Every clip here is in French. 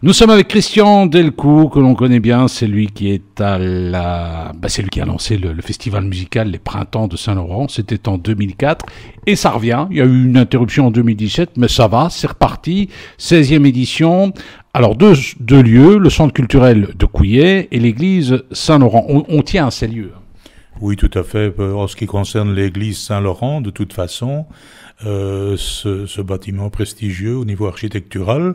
Nous sommes avec Christian Delcourt, que l'on connaît bien, c'est lui qui est à la... Bah, c'est lui qui a lancé le, festival musical Les Printemps de Saint-Laurent, c'était en 2004, et ça revient, il y a eu une interruption en 2017, mais ça va, c'est reparti, 16e édition, alors deux, lieux, le centre culturel de Couillet et l'église Saint-Laurent, on, tient à ces lieux. Oui, tout à fait. En ce qui concerne l'église Saint-Laurent, de toute façon, euh, ce, ce, bâtiment prestigieux au niveau architectural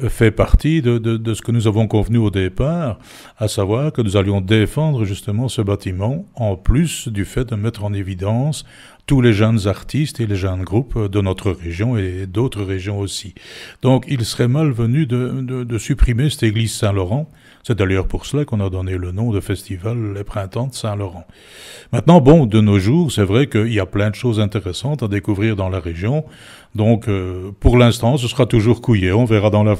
euh, fait partie de, ce que nous avons convenu au départ, à savoir que nous allions défendre justement ce bâtiment, en plus du fait de mettre en évidence tous les jeunes artistes et les jeunes groupes de notre région et d'autres régions aussi. Donc il serait mal venu de, supprimer cette église Saint-Laurent. C'est d'ailleurs pour cela qu'on a donné le nom de festival Les Printemps de Saint-Laurent. Maintenant, bon, de nos jours, c'est vrai qu'il y a plein de choses intéressantes à découvrir dans la région. Donc euh, pour l'instant, ce sera toujours couillé. On verra dans la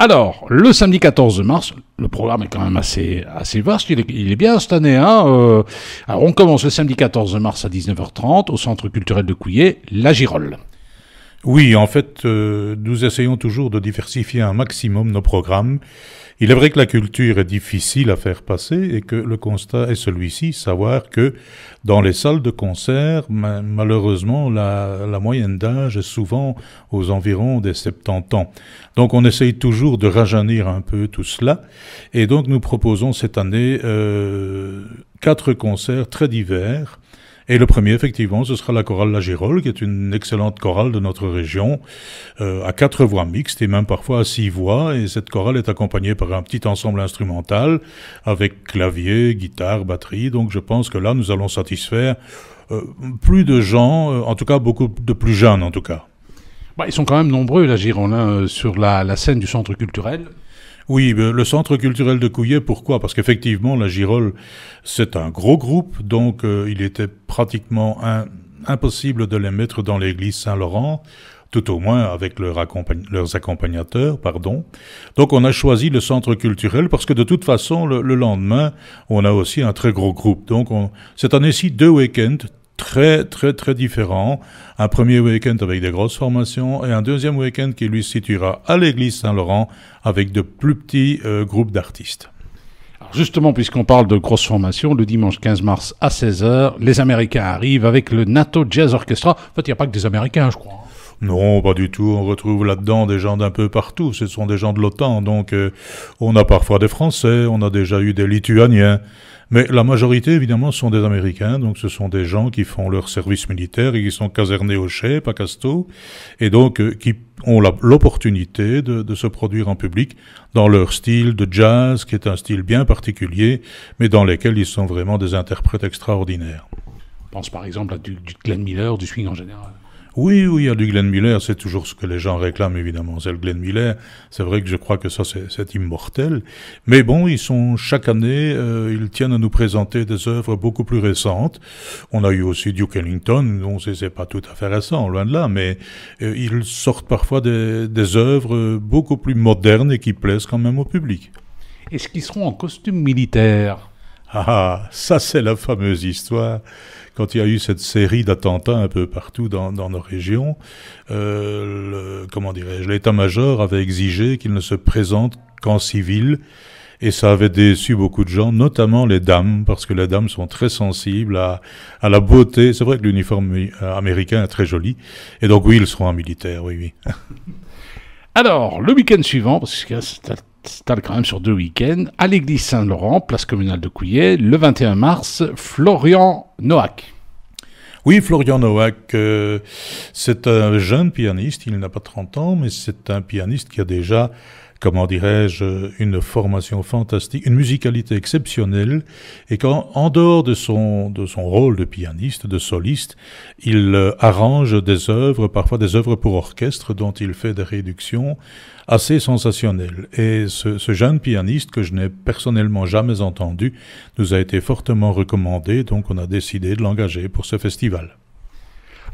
alors, le samedi 14 mars, le programme est quand même assez, assez vaste, il est, bien cette année. Hein, euh. on commence le samedi 14 mars à 19h30 au Centre culturel de Couillet, La Girole. Oui, en fait, euh, nous essayons toujours de diversifier un maximum nos programmes. Il est vrai que la culture est difficile à faire passer et que le constat est celui-ci, savoir que dans les salles de concert, malheureusement, la, moyenne d'âge est souvent aux environs des 70 ans. Donc on essaye toujours de rajeunir un peu tout cela. Et donc nous proposons cette année euh, quatre concerts très divers et le premier, effectivement, ce sera la chorale La Girole, qui est une excellente chorale de notre région, euh, à quatre voix mixtes et même parfois à six voix. Et cette chorale est accompagnée par un petit ensemble instrumental avec clavier, guitare, batterie. Donc je pense que là, nous allons satisfaire euh, plus de gens, euh, en tout cas beaucoup de plus jeunes en tout cas. Bah, ils sont quand même nombreux, la Girole, hein, sur la, la scène du centre culturel. Oui, ben, le Centre culturel de Couillet, pourquoi Parce qu'effectivement, la Girolle, c'est un gros groupe, donc euh, il était pratiquement impossible de les mettre dans l'église Saint-Laurent, tout au moins avec leurs accompagnateurs, pardon. Donc on a choisi le centre culturel parce que de toute façon, le, lendemain, on a aussi un très gros groupe. Donc on, cette année-ci, deux week-ends, très, très, très différent. Un premier week-end avec des grosses formations et un deuxième week-end qui lui situera à l'église Saint-Laurent avec de plus petits euh, groupes d'artistes. justement, puisqu'on parle de grosses formations, le dimanche 15 mars à 16h, les Américains arrivent avec le NATO Jazz Orchestra. En fait, il n'y a pas que des Américains, je crois. Hein. Non, pas du tout. On retrouve là-dedans des gens d'un peu partout. Ce sont des gens de l'OTAN, donc euh, on a parfois des Français, on a déjà eu des Lituaniens. Mais la majorité, évidemment, sont des Américains, donc ce sont des gens qui font leur service militaire et qui sont casernés au chef, à Casto, et donc euh, qui ont l'opportunité de, se produire en public dans leur style de jazz, qui est un style bien particulier, mais dans lequel ils sont vraiment des interprètes extraordinaires. On pense par exemple à du Glenn Miller, du swing en général. Oui, oui, il y a du Glenn Miller, c'est toujours ce que les gens réclament évidemment, c'est le Glenn Miller. C'est vrai que je crois que ça c'est immortel. Mais bon, ils sont chaque année, euh, ils tiennent à nous présenter des œuvres beaucoup plus récentes. On a eu aussi Duke Ellington, on sait c'est pas tout à fait récent, loin de là, mais euh, ils sortent parfois des, des œuvres beaucoup plus modernes et qui plaisent quand même au public. Est-ce qu'ils seront en costume militaire ah, ah, ça c'est la fameuse histoire. Quand il y a eu cette série d'attentats un peu partout dans, nos régions, euh, comment dirais-je, l'état-major avait exigé qu'il ne se présente qu'en civil. Et ça avait déçu beaucoup de gens, notamment les dames, parce que les dames sont très sensibles à, la beauté. C'est vrai que l'uniforme euh, américain est très joli. Et donc oui, ils seront en militaire, oui, oui. Alors, le week-end suivant, parce que c'est-à-dire quand même sur deux week-ends, à l'église Saint-Laurent, place communale de Couillet, le 21 mars, Florian Noack. Oui, Florian Noack, euh, c'est un jeune pianiste, il n'a pas 30 ans, mais c'est un pianiste qui a déjà comment dirais-je, une formation fantastique, une musicalité exceptionnelle, et qu'en en dehors de son, de son rôle de pianiste, de soliste, il euh, arrange des œuvres, parfois des œuvres pour orchestre, dont il fait des réductions assez sensationnelles. Et ce, jeune pianiste, que je n'ai personnellement jamais entendu, nous a été fortement recommandé, donc on a décidé de l'engager pour ce festival.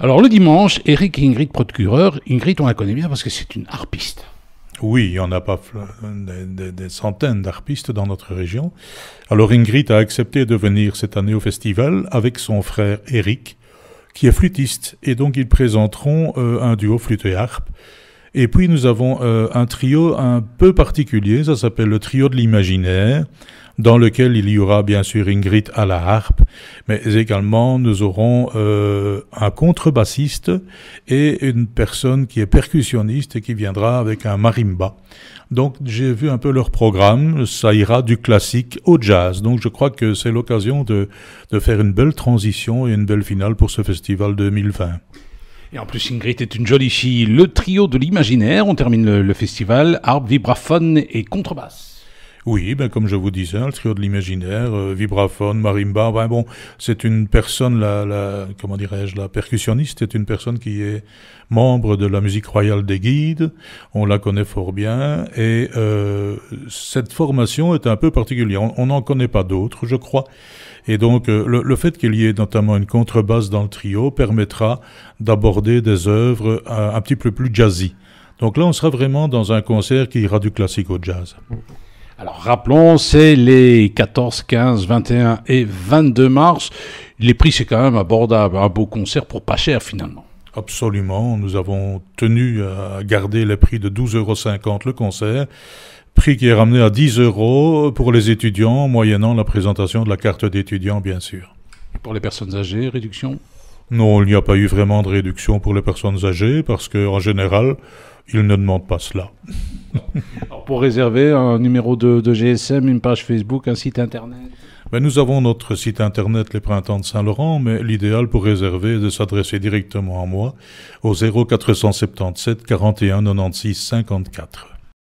Alors le dimanche, Eric Ingrid Procureur, Ingrid on la connaît bien parce que c'est une harpiste. Oui, il a pas des, des, des centaines d'harpistes dans notre région. Alors Ingrid a accepté de venir cette année au festival avec son frère Eric, qui est flûtiste, et donc ils présenteront euh, un duo flûte et harpe et puis nous avons euh, un trio un peu particulier, ça s'appelle le trio de l'imaginaire, dans lequel il y aura bien sûr Ingrid à la harpe, mais également nous aurons euh, un contrebassiste et une personne qui est percussionniste et qui viendra avec un marimba. Donc j'ai vu un peu leur programme, ça ira du classique au jazz. Donc je crois que c'est l'occasion de faire une belle transition et une belle finale pour ce festival 2020. Et en plus, Ingrid est une jolie fille. Le trio de l'imaginaire, on termine le, festival, harpe, vibraphone et contrebasse. Oui, ben comme je vous disais, le trio de l'imaginaire, euh, vibraphone, marimba, ben, bon, c'est une personne, la, comment dirais-je, la percussionniste est une personne qui est membre de la musique royale des guides, on la connaît fort bien, et euh, cette formation est un peu particulière, on n'en connaît pas d'autres, je crois, et donc euh, le, fait qu'il y ait notamment une contrebasse dans le trio permettra d'aborder des œuvres un, petit peu plus jazzy. Donc là, on sera vraiment dans un concert qui ira du classique au jazz. Alors rappelons, c'est les 14, 15, 21 et 22 mars. Les prix, c'est quand même abordable, un beau concert pour pas cher finalement. Absolument, nous avons tenu à garder les prix de 12,50 euros le concert prix qui est ramené à 10 euros pour les étudiants, moyennant la présentation de la carte d'étudiant, bien sûr. pour les personnes âgées, réduction non, il n'y a pas eu vraiment de réduction pour les personnes âgées parce qu'en général, ils ne demandent pas cela. pour réserver un numéro de, GSM, une page Facebook, un site internet ben Nous avons notre site internet Les Printemps de Saint-Laurent, mais l'idéal pour réserver est de s'adresser directement à moi au 0477 41 96 54.